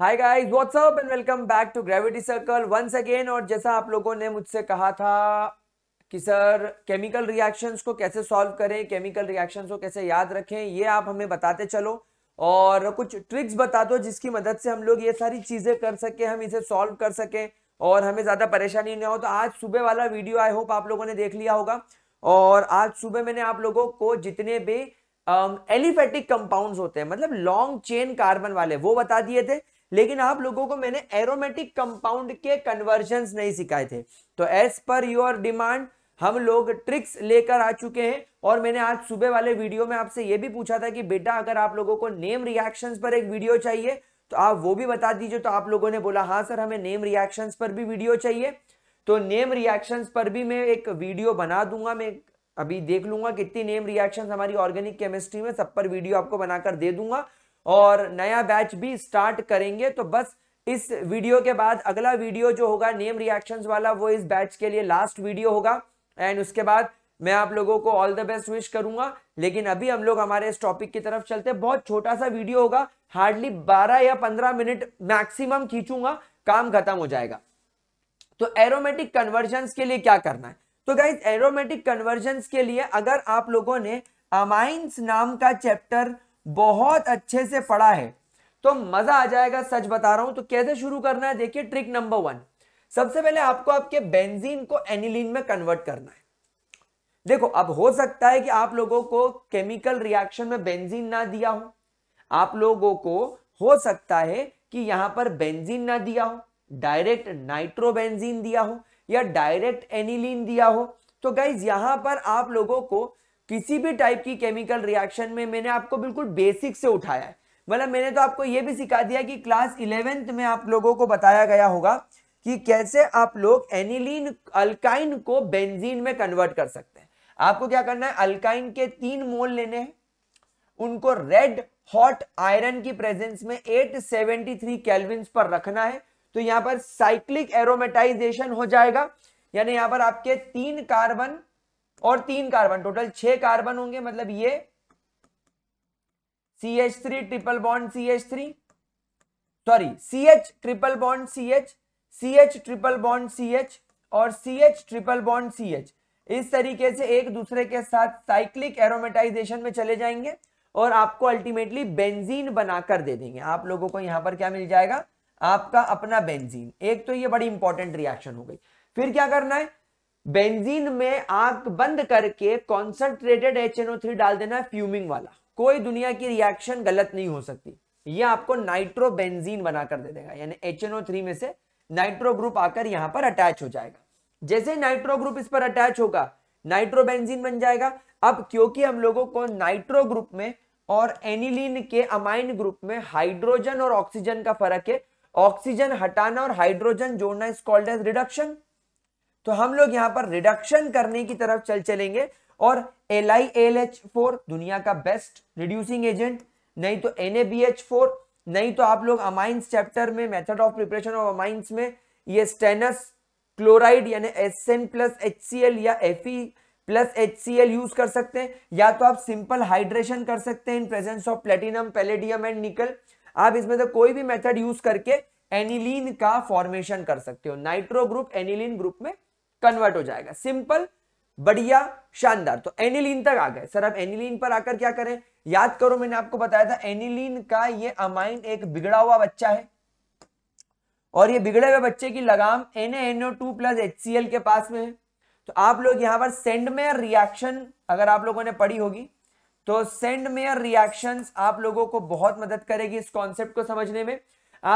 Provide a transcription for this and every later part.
hi guys what's up and welcome back to Gravity Circle once again और जैसा आप लोगों ने मुझसे कहा था कि सर केमिकल रिएक्शंस को कैसे सॉल्व करें केमिकल रिएक्शंस को कैसे याद रखें ये आप हमें बताते चलो और कुछ ट्रिक्स बता दो जिसकी मदद से हम लोग ये सारी चीज़ें कर सके हम इसे सॉल्व कर सकें और हमें ज़्यादा परेशानी ना हो तो आज सुबह वाला वीडियो आई होप आप लोगों ने देख लिया होगा और आज सुबह मैंने आप लोगों को जितने भी एलिफेटिक um, कंपाउंड्स होते हैं मतलब लॉन्ग चेन कार्बन वाले वो बता दिए थे लेकिन आप लोगों को मैंने एरोमेटिक कंपाउंड के कन्वर्जन नहीं सिखाए थे तो एज पर योर डिमांड हम लोग ट्रिक्स लेकर आ चुके हैं और मैंने आज सुबह वाले वीडियो में आपसे यह भी पूछा था कि बेटा अगर आप लोगों को नेम रिएक्शंस पर एक वीडियो चाहिए तो आप वो भी बता दीजिए तो आप लोगों ने बोला हाँ सर हमें नेम रिएक्शंस पर भी वीडियो चाहिए तो नेम रिएक्शंस पर भी मैं एक वीडियो बना दूंगा मैं अभी देख लूंगा कितनी नेम रिएक्शन हमारी ऑर्गेनिक केमिस्ट्री में सब पर वीडियो आपको बनाकर दे दूंगा और नया बैच भी स्टार्ट करेंगे तो बस इस वीडियो के बाद अगला वीडियो जो होगा नेम रिएक्शंस वाला वो इस बैच के लिए लास्ट वीडियो होगा एंड उसके बाद मैं आप लोगों को ऑल द बेस्ट विश करूंगा लेकिन अभी हम लोग हमारे इस टॉपिक की तरफ चलते हैं बहुत छोटा सा वीडियो होगा हार्डली 12 या 15 मिनट मैक्सिमम खींचूंगा काम खत्म हो जाएगा तो एरोमेटिक कन्वर्जन के लिए क्या करना है तो गाइज एरोमेटिक कन्वर्जन के लिए अगर आप लोगों ने अमाइंस नाम का चैप्टर बहुत अच्छे से पढ़ा है तो मजा आ जाएगा सच बता रहा हूं तो कैसे शुरू करना है देखिए ट्रिक नंबर वन सबसे पहले आपको आपके बेंजीन को एनिलीन में कन्वर्ट करना है देखो अब हो सकता है कि आप लोगों को केमिकल रिएक्शन में बेंजीन ना दिया हो आप लोगों को हो सकता है कि यहां पर बेंजीन ना दिया हो डायरेक्ट नाइट्रोबेंजीन दिया हो या डायरेक्ट एनिलीन दिया हो तो गाइज यहां पर आप लोगों को किसी भी टाइप की केमिकल रिएक्शन में मैंने आपको बिल्कुल बेसिक से उठाया है मतलब मैंने तो आपको यह भी सिखा दिया कि क्लास इलेवेंथ में आप लोगों को बताया गया होगा कि कैसे आप लोग एनिलीन अल्काइन को बेंजीन में कन्वर्ट कर सकते हैं आपको क्या करना है अल्काइन के तीन मोल लेने हैं उनको रेड हॉट आयरन की प्रेजेंस में 873 सेवेंटी पर रखना है तो यहां पर साइक्लिक एरोमेटाइजेशन हो जाएगा यानी यहां पर आपके तीन कार्बन और तीन कार्बन टोटल छह कार्बन होंगे मतलब ये C H three triple bond C H three sorry C H triple bond C H C H triple bond C H और C H triple bond C H इस तरीके से एक दूसरे के साथ साइक्लिक एरोमेटाइजेशन में चले जाएंगे और आपको अल्टीमेटली बेंजीन बनाकर दे देंगे आप लोगों को यहां पर क्या मिल जाएगा आपका अपना बेंजीन एक तो ये बड़ी इंपॉर्टेंट रिएक्शन हो गई फिर क्या करना है बेंजीन में आग बंद करके कॉन्सेंट्रेटेड एच थ्री डाल देना है फ्यूमिंग वाला कोई दुनिया की रिएक्शन गलत नहीं हो सकती ये आपको बेंजीन बनाकर दे देगा यानी थ्री में से नाइट्रो ग्रुप आकर यहां पर अटैच हो जाएगा जैसे नाइट्रो ग्रुप इस पर अटैच होगा बेंजीन बन जाएगा अब क्योंकि हम लोगों को नाइट्रो ग्रुप में और एनिलीन के अमाइन ग्रुप में हाइड्रोजन और ऑक्सीजन का फर्क है ऑक्सीजन हटाना और हाइड्रोजन जोड़ना इज कॉल्ड एज रिडक्शन तो हम लोग यहाँ पर रिडक्शन करने की तरफ चल चलेंगे और L I L H four दुनिया का बेस्ट रिड्यूसिंग एजेंट नहीं तो N A B H four नहीं तो आप लोग अमाइंस चैप्टर में method of preparation of amines में ये स्टेनस क्लोराइड यानी S N plus H C L या F E plus H C L use कर सकते हैं या तो आप सिंपल हाइड्रेशन कर सकते हैं in presence of platinum palladium and nickel आप इसमें से कोई भी मेथड यूज करके एनिलीन का फॉर्मेशन कर सकते हो नाइट्रो ग्रुप एनिलीन ग्रुप में कन्वर्ट हो जाएगा सिंपल बढ़िया शानदार तो एनिलीन तक आ गए सर अब एनिलीन पर आकर क्या करें याद करो मैंने आपको बताया था एनिलीन का ये अमाइन एक बिगड़ा हुआ बच्चा है और ये बिगड़े हुए बच्चे की लगाम NaNO2 प्लस HCl के पास में है तो आप लोग यहां पर सेंडमेयर रिएक्शन अगर आप लोगों ने पढ़ी होगी तो सेंडमेयर रिएक्शन आप लोगों को बहुत मदद करेगी इस कॉन्सेप्ट को समझने में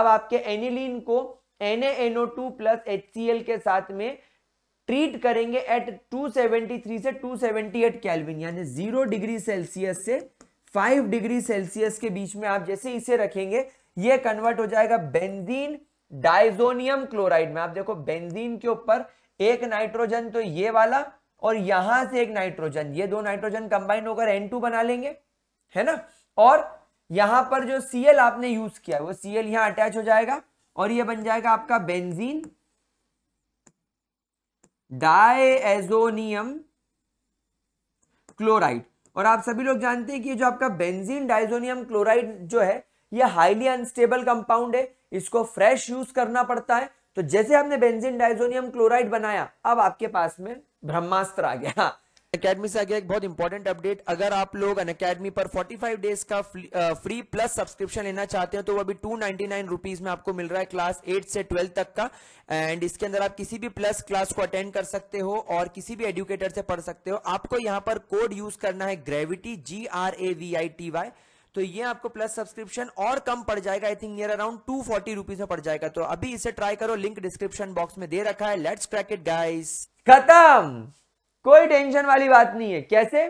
आप आपके एनिलीन को NaNO2 प्लस HCl के साथ में ट्रीट करेंगे एट 273 से 278 केल्विन यानी जीरो डिग्री सेल्सियस से फाइव डिग्री सेल्सियस के बीच में आप जैसे इसे रखेंगे ये कन्वर्ट हो जाएगा बेंजीन डाइजोनियम क्लोराइड में आप देखो बेंजीन के ऊपर एक नाइट्रोजन तो ये वाला और यहां से एक नाइट्रोजन ये दो नाइट्रोजन कंबाइन होकर N2 बना लेंगे है ना और यहां पर जो Cl आपने यूज किया वो Cl यहां अटैच हो जाएगा और ये बन जाएगा आपका बेंजीन डायजोनियम क्लोराइड और आप सभी लोग जानते हैं कि जो आपका बेंजीन डाइजोनियम क्लोराइड जो है यह हाईली अनस्टेबल कंपाउंड है इसको फ्रेश यूज करना पड़ता है तो जैसे हमने बेंजीन डाइजोनियम क्लोराइड बनाया अब आपके पास में ब्रह्मास्त्र आ गया अकेडमी से आगे एक बहुत इंपॉर्टेंट अपडेट अगर आप लोग अन अकेडमी पर 45 डेज का फ्री प्लस सब्सक्रिप्शन लेना चाहते हैं तो वो अभी टू नाइनटी में आपको मिल रहा है क्लास 8 से 12 तक का एंड इसके अंदर आप किसी भी प्लस क्लास को अटेंड कर सकते हो और किसी भी एडुकेटर से पढ़ सकते हो आपको यहां पर कोड यूज करना है gravity G R A V I T Y तो ये आपको प्लस सब्सक्रिप्शन और कम पड़ जाएगा I think near around two forty rupees में पड़ जाएगा तो अभी इसे ट्राई करो लिंक डिस्क्रिप्शन बॉक्स में दे रखा है लेट्स क्रैक इट गाइस खत्म कोई टेंशन वाली बात नहीं है कैसे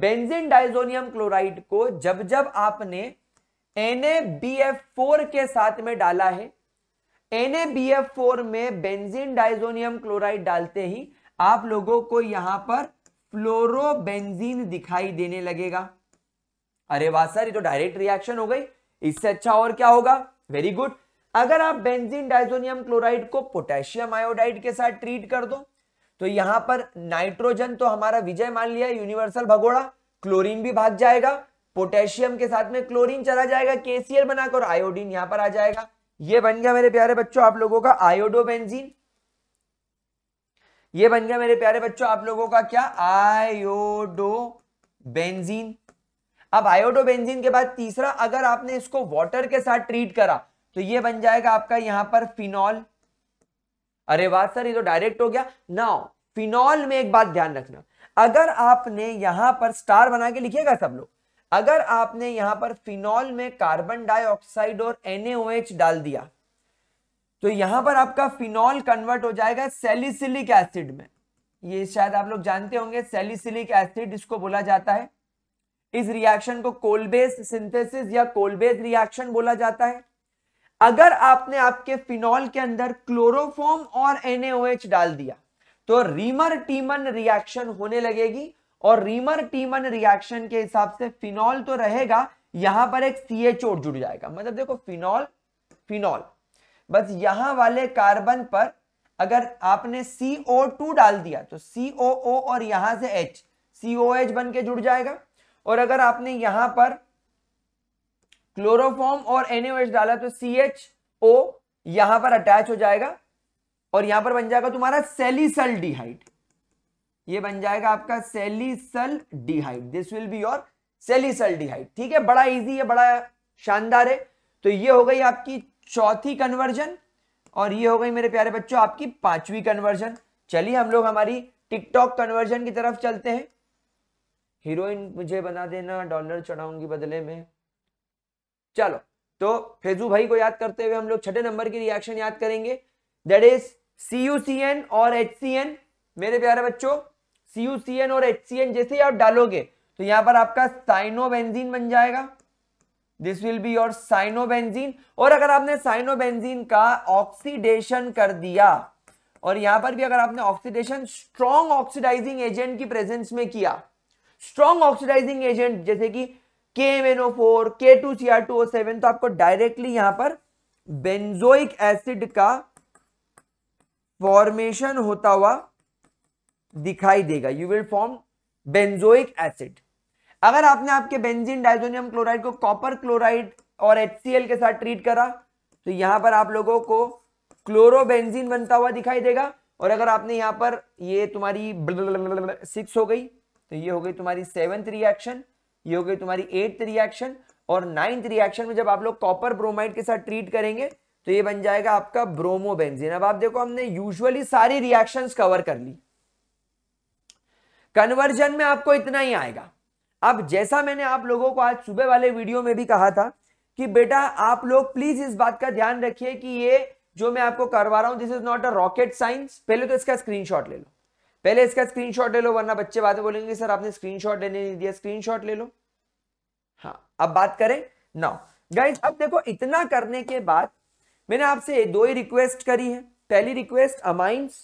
बेंजीन डाइजोनियम क्लोराइड को जब जब आपने NaBF4 के साथ में डाला है NaBF4 में बेंजीन डाइजोनियम क्लोराइड डालते ही आप लोगों को यहां पर फ्लोरोबेंजीन दिखाई देने लगेगा अरे वाह सर ये तो डायरेक्ट रिएक्शन हो गई इससे अच्छा और क्या होगा वेरी गुड अगर आप बेंजीन डाइजोनियम क्लोराइड को पोटेशियम आयोडाइड के साथ ट्रीट कर दो तो यहां पर नाइट्रोजन तो हमारा विजय मान लिया यूनिवर्सल भगोड़ा क्लोरीन भी भाग जाएगा पोटेशियम के साथ में क्लोरीन चला जाएगा केसीएल बनाकर आयोडीन यहां पर आ जाएगा ये बन गया मेरे प्यारे बच्चों आप लोगों का आयोडोबेंजीन ये बन गया मेरे प्यारे बच्चों आप लोगों का क्या आयोडोबेंजीन अब आयोडोबेंजीन के बाद तीसरा अगर आपने इसको वाटर के साथ ट्रीट करा तो ये बन जाएगा आपका यहां पर फिनॉल अरे वाह सर ये तो डायरेक्ट हो गया नाउ फिनॉल में एक बात ध्यान रखना अगर आपने यहां पर स्टार बना के लिखिएगा सब लोग अगर आपने यहां पर फिनॉल में कार्बन डाइऑक्साइड और एनएओएच डाल दिया तो यहां पर आपका फिनॉल कन्वर्ट हो जाएगा सेलिसिलिक एसिड में ये शायद आप लोग जानते होंगे सेलिसिलिक एसिड इसको बोला जाता है इस रिएक्शन को कोलबेस सिंथेसिस या कोलबेस रिएक्शन बोला जाता है अगर आपने आपके फिनॉल के अंदर क्लोरोफॉर्म और एनएओएच डाल दिया तो रीमर टीमन रिएक्शन होने लगेगी और रीमर टीमन रिएक्शन के हिसाब से फिनॉल तो रहेगा यहां पर एक सी सीएचओ जुड़ जाएगा मतलब देखो फिनॉल फिनॉल बस यहां वाले कार्बन पर अगर आपने CO2 डाल दिया तो COO और यहां से H COH बन के जुड़ जाएगा और अगर आपने यहां पर क्लोरोफॉर्म और एच डाला तो सी एच ओ यहां पर अटैच हो जाएगा और यहां पर बन जाएगा तुम्हारा सेलिसल डिहाइड ये बन जाएगा आपका salicylaldehyde this will be your salicylaldehyde ठीक है बड़ा इजी है बड़ा शानदार है तो ये हो गई आपकी चौथी कन्वर्जन और ये हो गई मेरे प्यारे बच्चों आपकी पांचवी कन्वर्जन चलिए हम लोग हमारी टिकटॉक कन्वर्जन की तरफ चलते हैं हीरोइन मुझे बना देना डॉलर चढ़ाऊंगी बदले में चलो तो फेजू भाई को याद करते हुए हम लोग छठे नंबर की रिएक्शन याद करेंगे दैट इज सी और एच मेरे प्यारे बच्चों सी और एच जैसे ही आप डालोगे तो यहां पर आपका साइनोबेंजीन बन जाएगा this will be your cyanobenzene और अगर आपने साइनोबेंजीन का ऑक्सीडेशन कर दिया और यहां पर भी अगर आपने ऑक्सीडेशन स्ट्रॉन्ग ऑक्सीडाइजिंग एजेंट की प्रेजेंस में किया स्ट्रॉन्ग ऑक्सीडाइजिंग एजेंट जैसे कि K M N O four K two C R two O seven तो आपको डायरेक्टली यहां पर बेंजोइक एसिड का फॉर्मेशन होता हुआ दिखाई देगा you will form benzoic acid अगर आपने आपके बेंजीन डाइजोनियम क्लोराइड को कॉपर क्लोराइड और एच के साथ ट्रीट करा तो यहां पर आप लोगों को क्लोरोबेंजीन बनता हुआ दिखाई देगा और अगर आपने यहां पर ये तुम्हारी सिक्स हो गई तो ये हो गई तुम्हारी सेवंथ रिएक्शन ये हो गई तुम्हारी एट्थ रिएक्शन और नाइन्थ रिएक्शन में जब आप लोग कॉपर ब्रोमाइड के साथ ट्रीट करेंगे तो ये बन जाएगा आपका ब्रोमोबेंजीन अब आप देखो हमने यूजुअली सारी रिएक्शंस कवर कर ली कन्वर्जन में आपको इतना ही आएगा अब जैसा मैंने आप लोगों को आज सुबह वाले वीडियो में भी कहा था कि बेटा आप लोग प्लीज इस बात का ध्यान रखिए कि ये जो मैं आपको करवा रहा हूं this is not a rocket science पहले तो इसका स्क्रीनशॉट ले लो पहले इसका स्क्रीनशॉट ले लो वरना बच्चे बाद में बोलेंगे सर आपने स्क्रीनशॉट लेने नहीं दिया स्क्रीनशॉट ले लो हाँ अब बात करें नाउ गाइज अब देखो इतना करने के बाद मैंने आपसे दो ही रिक्वेस्ट करी है पहली रिक्वेस्ट अमाइंस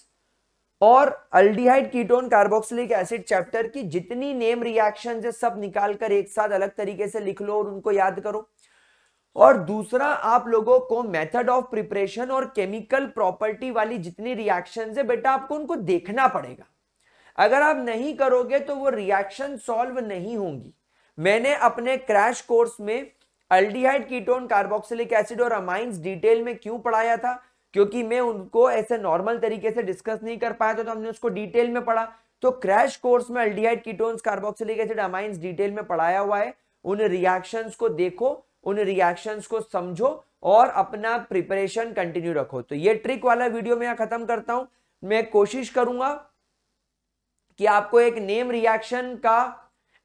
और aldehyde ketone carboxylic acid chapter की जितनी नेम रिएक्शन है सब निकाल कर एक साथ अलग तरीके से लिख लो और उनको याद करो और दूसरा आप लोगों को मेथड ऑफ प्रिपरेशन और केमिकल प्रॉपर्टी वाली जितनी रिएक्शन है बेटा आपको उनको देखना पड़ेगा अगर आप नहीं करोगे तो वो रिएक्शन सॉल्व नहीं होंगी मैंने अपने क्रैश कोर्स में अल्डिहाइड कीटोन कार्बोक्सिलिक एसिड और अमाइंस डिटेल में क्यों पढ़ाया था क्योंकि मैं उनको ऐसे नॉर्मल तरीके से डिस्कस नहीं कर पाया था तो हमने उसको डिटेल में पढ़ा तो क्रैश कोर्स में aldehyde ketone carboxylic acid amines detail में पढ़ाया हुआ है उन रिएक्शंस को देखो उन रिएक्शंस को समझो और अपना प्रिपरेशन कंटिन्यू रखो तो ये ट्रिक वाला वीडियो मैं खत्म करता हूं मैं कोशिश करूंगा कि आपको एक नेम रिएक्शन का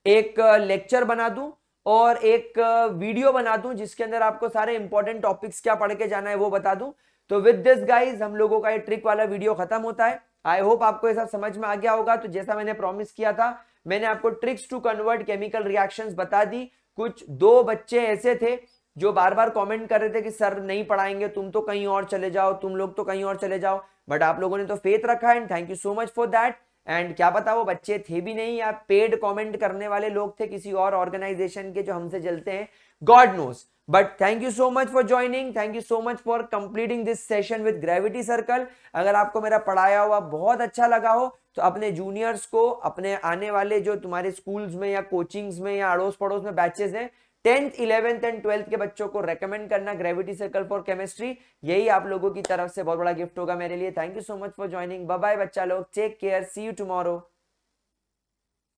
एक लेक्चर बना दूं और एक वीडियो बना दूं जिसके अंदर आपको सारे इंपॉर्टेंट टॉपिक्स क्या पढ़ के जाना है वो बता दूं तो विद दिस गाइज हम लोगों का ये ट्रिक वाला वीडियो खत्म होता है आई होप आपको ये सब समझ में आ गया होगा तो जैसा मैंने प्रॉमिस किया था मैंने आपको tricks to convert chemical reactions बता दी कुछ दो बच्चे ऐसे थे जो बार बार कमेंट कर रहे थे कि सर नहीं पढ़ाएंगे तुम तो कहीं और चले जाओ तुम लोग तो कहीं और चले जाओ बट आप लोगों ने तो फेथ रखा है and thank you so much for that and क्या पता वो बच्चे थे भी नहीं या पेड कमेंट करने वाले लोग थे किसी और ऑर्गेनाइजेशन के जो हमसे जलते हैं God knows but thank you so much for joining thank you so much for completing this session with Gravity Circle अगर आपको मेरा पढ़ाया हुआ बहुत अच्छा लगा हो तो अपने जूनियर्स को अपने आने वाले जो तुम्हारे स्कूल्स में या कोचिंग्स में या अड़ोस पड़ोस में बैचेस हैं टेंथ इलेवेंथ एंड ट्वेल्थ के बच्चों को रेकमेंड करना ग्रेविटी सर्कल फॉर केमिस्ट्री यही आप लोगों की तरफ से बहुत बड़ा गिफ्ट होगा मेरे लिए thank you so much for joining bye bye बच्चा लोग take care see you tomorrow